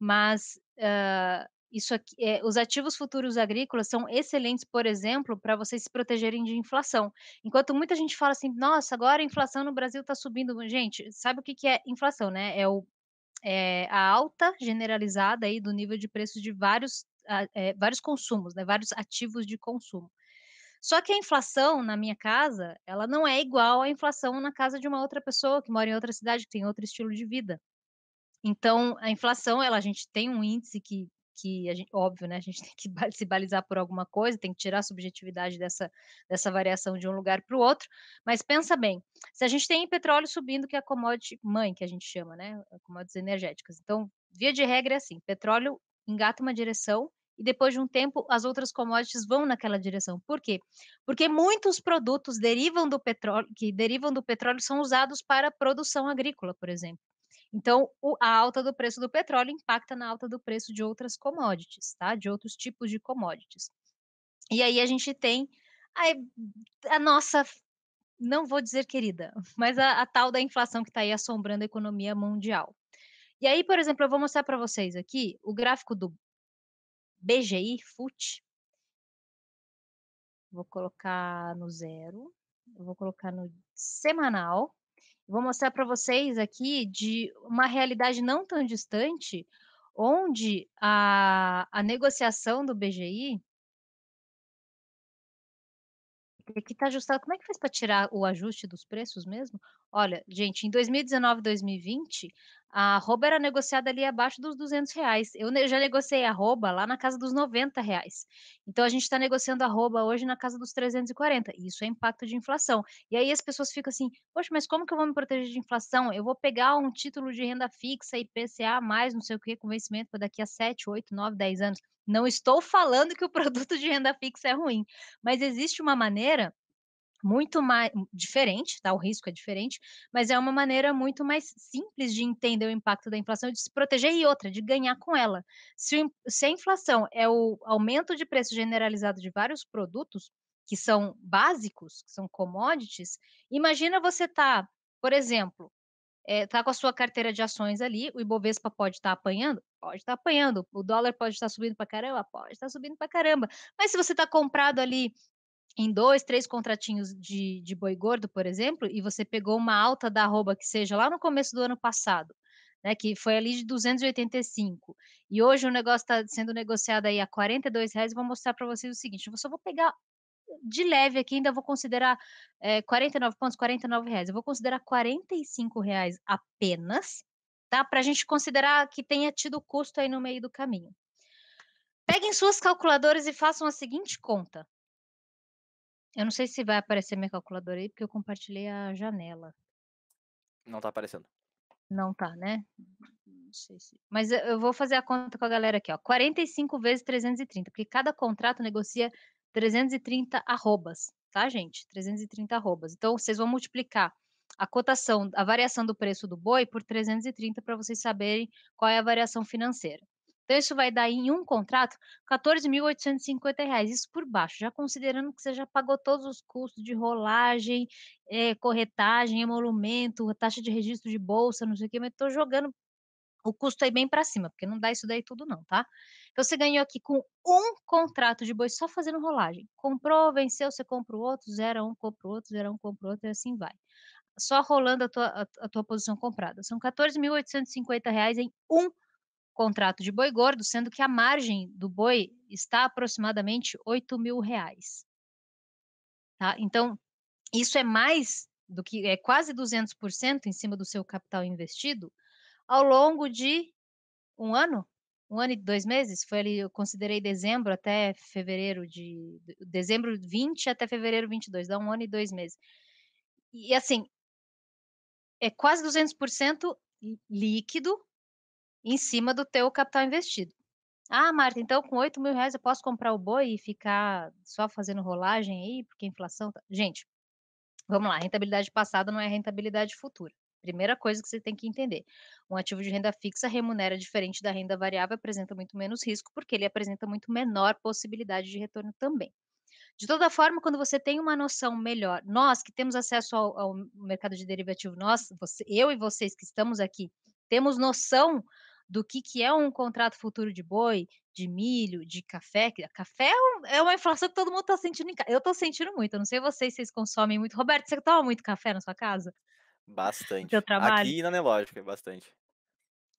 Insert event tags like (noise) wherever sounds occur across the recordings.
mas uh, isso aqui, é, os ativos futuros agrícolas são excelentes, por exemplo, para vocês se protegerem de inflação. Enquanto muita gente fala assim, nossa, agora a inflação no Brasil está subindo. Gente, sabe o que, que é inflação, né? É, o, é a alta generalizada aí do nível de preços de vários, é, vários consumos, né? vários ativos de consumo. Só que a inflação na minha casa, ela não é igual à inflação na casa de uma outra pessoa que mora em outra cidade, que tem outro estilo de vida. Então, a inflação, ela, a gente tem um índice que, que gente, óbvio, né, a gente (laughs) tem que se balizar por alguma coisa, tem que tirar a subjetividade dessa, dessa variação de um lugar para o outro. Mas pensa bem, se a gente tem petróleo subindo, que é a commodity mãe, que a gente chama, né, commodities energéticas. Então, via de regra é assim, petróleo engata uma direção e depois de um tempo as outras commodities vão naquela direção. Por quê? Porque muitos produtos derivam do petróleo, que derivam do petróleo são usados para produção agrícola, por exemplo. Então, o, a alta do preço do petróleo impacta na alta do preço de outras commodities, tá? De outros tipos de commodities. E aí a gente tem a, a nossa, não vou dizer querida, (laughs) mas a, a tal da inflação que está aí assombrando a economia mundial. E aí, por exemplo, eu vou mostrar para vocês aqui o gráfico do BGI FUT. Vou colocar no zero, vou colocar no semanal Vou mostrar para vocês aqui de uma realidade não tão distante, onde a, a negociação do BGI. Aqui está ajustado. Como é que fez para tirar o ajuste dos preços mesmo? Olha, gente, em 2019, 2020, a arroba era negociada ali abaixo dos 200 reais. Eu já negociei arroba lá na casa dos 90 reais. Então, a gente está negociando a arroba hoje na casa dos 340. Isso é impacto de inflação. E aí as pessoas ficam assim, poxa, mas como que eu vou me proteger de inflação? Eu vou pegar um título de renda fixa e PCA mais não sei o que, com vencimento para daqui a 7, 8, 9, 10 anos. Não estou falando que o (laughs) produto de renda fixa é ruim, mas existe uma maneira muito mais hum, diferente, tá? O risco é diferente, mas é uma maneira muito mais simples de entender o impacto da inflação, de se proteger e outra, de ganhar com ela. Se, se a inflação é o aumento de preço generalizado de vários produtos que são básicos, que são commodities, imagina você tá, por exemplo, é, tá com a sua carteira de ações ali, o Ibovespa pode estar tá apanhando? Pode estar tá apanhando. O dólar pode estar tá subindo para caramba? Pode estar tá subindo para caramba. Mas se você está comprado ali em dois, três contratinhos de, de boi gordo, por exemplo, e você pegou uma alta da arroba que seja lá no começo do ano passado, né, que foi ali de 285, e hoje o negócio está sendo negociado aí a 42 reais, vou mostrar para vocês o seguinte, eu só vou pegar de leve aqui, ainda vou considerar é, eh, 49 pontos, 49 reais, eu vou considerar 45 reais apenas, tá, para a gente considerar que tenha tido custo aí no meio do caminho. Peguem suas calculadoras e façam a seguinte conta, eu não sei se vai aparecer minha calculadora aí, porque eu compartilhei a janela. Não tá aparecendo. Não tá, né? Não sei se. Mas eu vou fazer a conta com a galera aqui, ó. 45 vezes 330, porque cada contrato negocia 330 arrobas, tá, gente? 330 arrobas. Então, vocês vão multiplicar a cotação, a variação do preço do boi por 330 para vocês saberem qual é a variação financeira. Então, isso vai dar em um contrato R$ 14.850, isso por baixo, já considerando que você já pagou todos os custos de rolagem, é, corretagem, emolumento, taxa de registro de bolsa, não sei o quê, mas estou jogando o custo aí bem para cima, porque não dá isso daí tudo não, tá? Então você ganhou aqui com um contrato de boi só fazendo rolagem. Comprou, venceu, você compra o outro, zera um, compra o outro, zera um, compra o outro e assim vai. Só rolando a tua, a, a tua posição comprada. São R$ 14.850 em um contrato de boi gordo, sendo que a margem do boi está aproximadamente 8 mil reais. Tá? Então, isso é mais do que é quase 200% em cima do seu capital investido ao longo de um ano, um ano e dois meses, foi ali, eu considerei dezembro até fevereiro de, dezembro 20 até fevereiro 22, dá um ano e dois meses. E assim, é quase 200% líquido em cima do teu capital investido. Ah, Marta, então com 8 mil reais eu posso comprar o boi e ficar só fazendo rolagem aí, porque a inflação. Tá... Gente, vamos lá, rentabilidade passada não é rentabilidade futura. Primeira coisa que você tem que entender: um ativo de renda fixa remunera diferente da renda variável, apresenta muito menos risco, porque ele apresenta muito menor possibilidade de retorno também. De toda forma, quando você tem uma noção melhor, nós que temos acesso ao, ao mercado de derivativo, nós, você, eu e vocês que estamos aqui, temos noção do que, que é um contrato futuro de boi, de milho, de café. Café é, é uma inflação que todo mundo está sentindo em casa. Eu estou sentindo muito, eu não sei vocês, vocês consomem muito. Roberto, você toma muito café na sua casa? Bastante. Seu trabalho? Aqui na Nelógica, é bastante.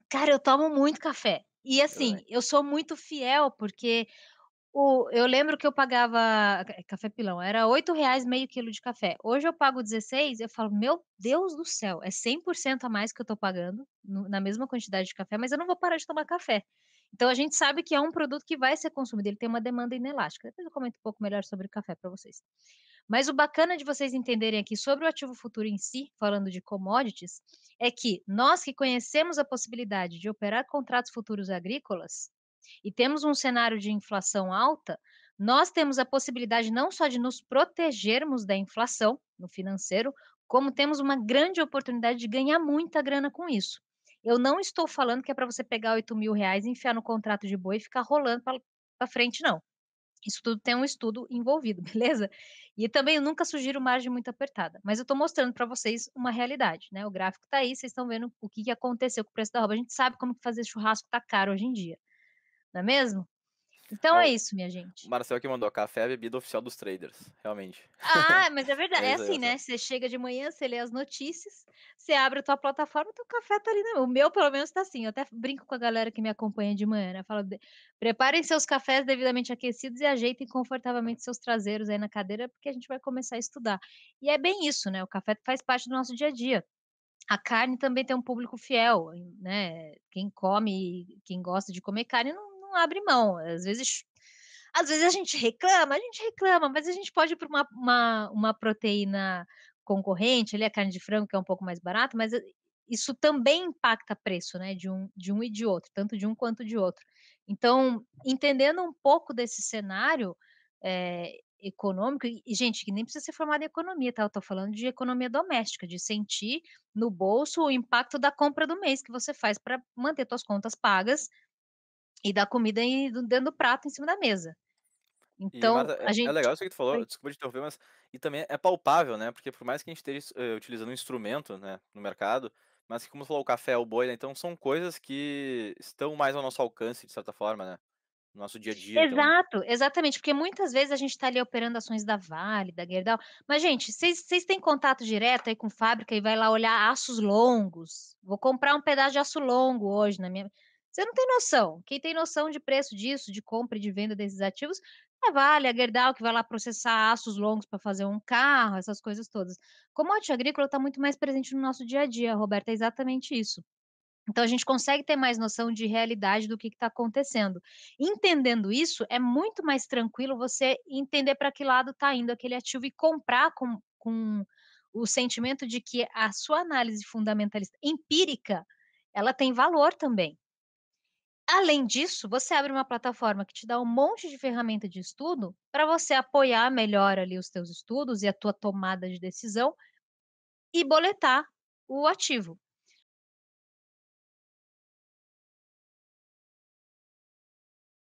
Cara, eu tomo muito café. E assim, eu sou muito fiel, porque o, eu lembro que eu pagava eh, café pilão, era R$ reais meio quilo de café. Hoje eu pago 16, eu falo, meu Deus do céu, é 100% a mais que eu tô pagando no, na mesma quantidade de café, mas eu não vou parar de tomar café. Então a gente sabe que é um produto que vai ser consumido, ele tem uma demanda inelástica. Depois eu comento um pouco melhor sobre o café para vocês. Mas o bacana de vocês entenderem aqui sobre o ativo futuro em si, falando de commodities, é que nós que conhecemos a possibilidade de operar contratos futuros agrícolas, e temos um cenário de inflação alta, nós temos a possibilidade não só de nos protegermos da inflação no financeiro, como temos uma grande oportunidade de ganhar muita grana com isso. Eu não estou falando que é para você pegar 8 mil reais, enfiar no contrato de boi e ficar rolando para frente, não. Isso tudo tem um estudo envolvido, (laughs) beleza? E também eu nunca sugiro margem muito apertada, mas eu estou mostrando para vocês uma realidade, né? O gráfico está aí, vocês estão vendo o que, que aconteceu com o preço da roupa. A gente sabe como fazer churrasco está caro hoje em dia não é mesmo? Então é, é isso, minha gente. Marcel que mandou, café é a bebida oficial dos traders, realmente. Ah, mas é, (laughs) é verdade, é, assim, né? Você chega de manhã, você lê as notícias, você abre a tua plataforma, teu café tá ali, né? O meu, pelo menos, tá assim. Eu até brinco com a galera que me acompanha de manhã, né? Falo, preparem seus cafés devidamente aquecidos e ajeitem confortavelmente seus traseiros aí na cadeira, porque a gente vai começar a estudar. E é bem isso, né? O café faz parte do nosso dia a dia a carne também tem um público fiel, né? Quem come, quem gosta de comer carne, não, não abre mão. Às vezes, às vezes a gente reclama, a gente reclama, mas a gente pode ir para uma, uma, uma proteína concorrente, ali a carne de frango, que é um pouco mais barata, mas eh, isso também impacta preço, né, de um, de um e de outro, tanto de um quanto de outro. Então, entendendo um pouco desse cenário é, econômico, e gente, que nem precisa ser formada em economia, tá? Eu tô falando de economia doméstica, de sentir no bolso o impacto da compra do mês que você faz para manter suas contas pagas e da comida em, dentro do prato em cima da mesa. Então, e, Marta, é, a é gente... é legal isso que tu falou, Oi. desculpa te interromper, mas e também é palpável, né? Porque por mais que a gente esteja uh, utilizando um instrumento né, no mercado, mas como tu falou, o café, é o boi, né? Então são coisas que estão mais ao nosso alcance, de certa forma, né? No nosso dia a dia. Então Exato, então... exatamente, porque muitas vezes a gente está ali operando ações da Vale, da Gerdau. Mas, gente, vocês têm contato direto aí com fábrica e vai lá olhar aços longos. Vou comprar um pedaço de aço longo hoje na minha. Você não tem noção. Quem tem noção de preço disso, de compra e de venda desses ativos, é Vale, a Gerdau, que vai lá processar aços longos para fazer um carro, essas coisas todas. Commodity agrícola está muito mais presente no nosso dia a dia, Roberta, é exatamente isso. Então a gente consegue ter mais noção de realidade do que está acontecendo. Entendendo isso, é muito mais tranquilo você entender para que lado está indo aquele ativo e comprar com, com o sentimento de que a sua análise fundamentalista empírica ela tem valor também. Além disso, você abre uma plataforma que te dá um monte de ferramenta de estudo para você apoiar melhor ali os teus estudos e a tua tomada de decisão e boletar o ativo.